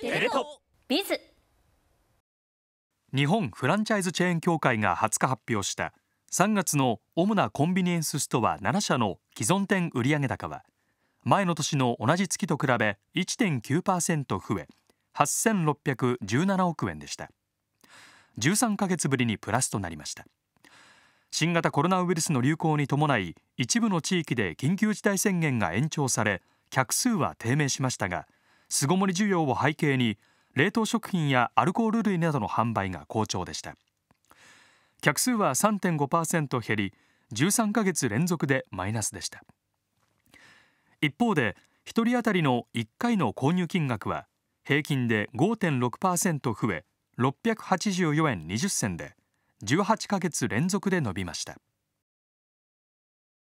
テレトビズ日本フランチャイズチェーン協会が20日発表した3月の主なコンビニエンスストア7社の既存店売上高は前の年の同じ月と比べ1.9%増え8617億円でした13ヶ月ぶりにプラスとなりました新型コロナウイルスの流行に伴い一部の地域で緊急事態宣言が延長され客数は低迷しましたが巣ごもり需要を背景に冷凍食品やアルコール類などの販売が好調でした客数は3.5%減り13ヶ月連続でマイナスでした一方で1人当たりの1回の購入金額は平均で5.6%増え684円20銭で18ヶ月連続で伸びました